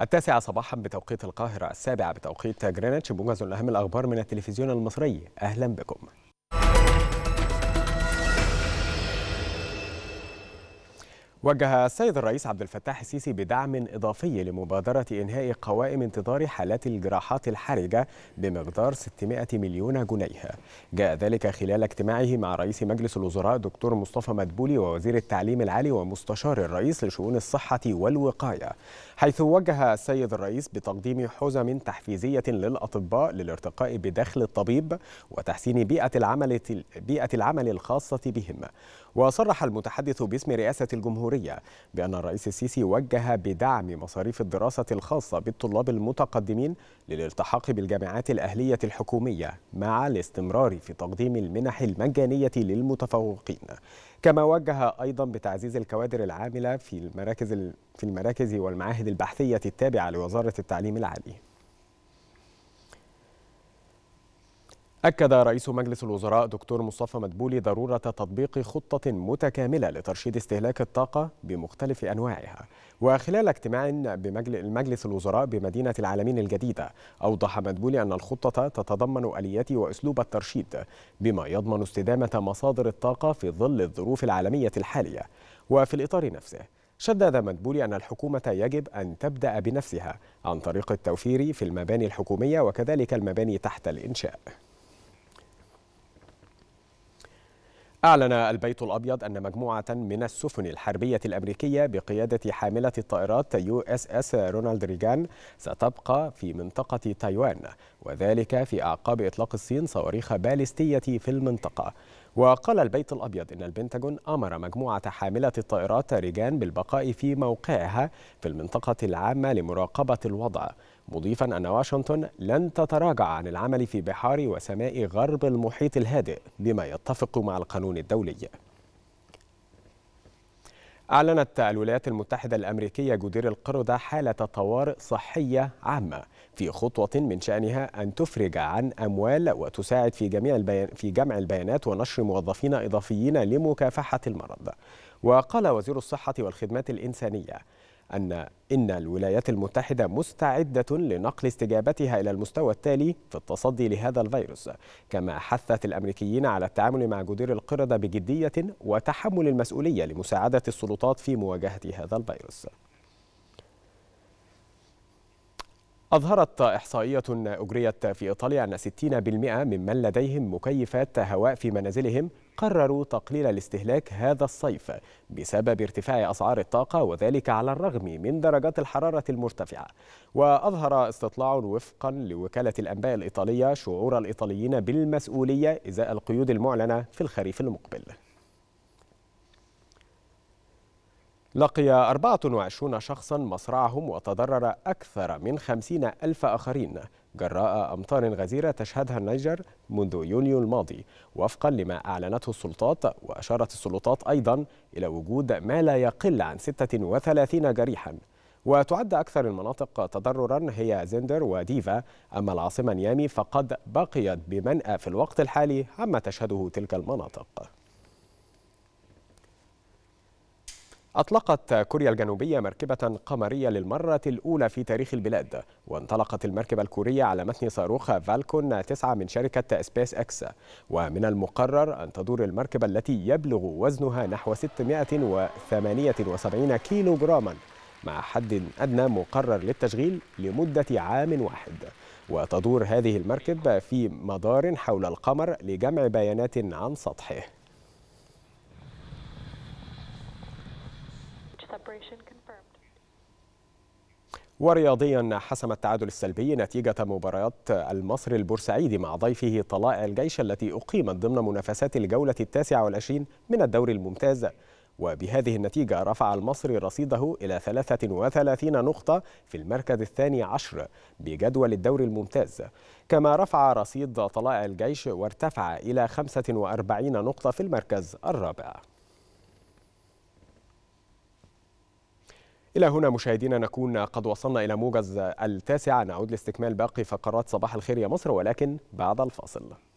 التاسعة صباحا بتوقيت القاهرة السابعة بتوقيت جرينتش موجز أهم الأخبار من التلفزيون المصري أهلا بكم وجه السيد الرئيس عبد الفتاح السيسي بدعم إضافي لمبادرة إنهاء قوائم انتظار حالات الجراحات الحرجة بمقدار 600 مليون جنيه جاء ذلك خلال اجتماعه مع رئيس مجلس الوزراء دكتور مصطفى مدبولي ووزير التعليم العالي ومستشار الرئيس لشؤون الصحة والوقاية حيث وجه السيد الرئيس بتقديم حزم تحفيزية للأطباء للارتقاء بدخل الطبيب وتحسين بيئة العمل, بيئة العمل الخاصة بهم وصرح المتحدث باسم رئاسة الجمهورية الجمهورية بأن الرئيس السيسي وجه بدعم مصاريف الدراسة الخاصة بالطلاب المتقدمين للالتحاق بالجامعات الأهلية الحكومية مع الاستمرار في تقديم المنح المجانية للمتفوقين كما وجه أيضا بتعزيز الكوادر العاملة في المراكز في المراكز والمعاهد البحثية التابعة لوزارة التعليم العالي أكد رئيس مجلس الوزراء دكتور مصطفى مدبولي ضرورة تطبيق خطة متكاملة لترشيد استهلاك الطاقة بمختلف أنواعها وخلال اجتماع بمجلس الوزراء بمدينة العالمين الجديدة أوضح مدبولي أن الخطة تتضمن آليات وأسلوب الترشيد بما يضمن استدامة مصادر الطاقة في ظل الظروف العالمية الحالية وفي الإطار نفسه شدد مدبولي أن الحكومة يجب أن تبدأ بنفسها عن طريق التوفير في المباني الحكومية وكذلك المباني تحت الإنشاء أعلن البيت الأبيض أن مجموعة من السفن الحربية الأمريكية بقيادة حاملة الطائرات يو اس اس رونالد ريجان ستبقى في منطقة تايوان وذلك في أعقاب إطلاق الصين صواريخ باليستية في المنطقة وقال البيت الأبيض إن البنتاجون أمر مجموعة حاملة الطائرات ريجان بالبقاء في موقعها في المنطقة العامة لمراقبة الوضع مضيفا أن واشنطن لن تتراجع عن العمل في بحار وسماء غرب المحيط الهادئ بما يتفق مع القانون الدولي أعلنت الولايات المتحدة الأمريكية جدير القردة حالة طوارئ صحية عامة في خطوة من شأنها أن تفرج عن أموال وتساعد في جميع البيان في جمع البيانات ونشر موظفين إضافيين لمكافحة المرض. وقال وزير الصحة والخدمات الإنسانية أن إن الولايات المتحدة مستعدة لنقل استجابتها إلى المستوى التالي في التصدي لهذا الفيروس كما حثت الأمريكيين على التعامل مع جدير القردة بجدية وتحمل المسؤولية لمساعدة السلطات في مواجهة هذا الفيروس أظهرت إحصائية أجريت في إيطاليا أن 60% ممن لديهم مكيفات هواء في منازلهم قرروا تقليل الاستهلاك هذا الصيف بسبب ارتفاع أسعار الطاقة وذلك على الرغم من درجات الحرارة المرتفعة وأظهر استطلاع وفقا لوكالة الأنباء الإيطالية شعور الإيطاليين بالمسؤولية إزاء القيود المعلنة في الخريف المقبل لقي 24 شخصا مصرعهم وتضرر أكثر من 50 ألف آخرين جراء أمطار غزيرة تشهدها النيجر منذ يونيو الماضي وفقا لما أعلنته السلطات وأشارت السلطات أيضا إلى وجود ما لا يقل عن 36 جريحا وتعد أكثر المناطق تضررا هي زندر وديفا أما العاصمة نيامي فقد بقيت بمنأى في الوقت الحالي عما تشهده تلك المناطق أطلقت كوريا الجنوبية مركبة قمرية للمرة الأولى في تاريخ البلاد وانطلقت المركبة الكورية على متن صاروخ فالكون 9 من شركة سبيس أكس ومن المقرر أن تدور المركبة التي يبلغ وزنها نحو 678 كيلو جراما مع حد أدنى مقرر للتشغيل لمدة عام واحد وتدور هذه المركب في مدار حول القمر لجمع بيانات عن سطحه ورياضيا حسم التعادل السلبي نتيجة مباراة المصري البورسعيدي مع ضيفه طلائع الجيش التي أقيمت ضمن منافسات الجولة التاسعة والعشرين من الدوري الممتاز وبهذه النتيجة رفع المصري رصيده إلى 33 نقطة في المركز الثاني عشر بجدول الدوري الممتاز كما رفع رصيد طلائع الجيش وارتفع إلى 45 نقطة في المركز الرابع إلى هنا مشاهدينا نكون قد وصلنا إلى موجز التاسعة نعود لاستكمال باقي فقرات صباح الخير يا مصر ولكن بعد الفاصل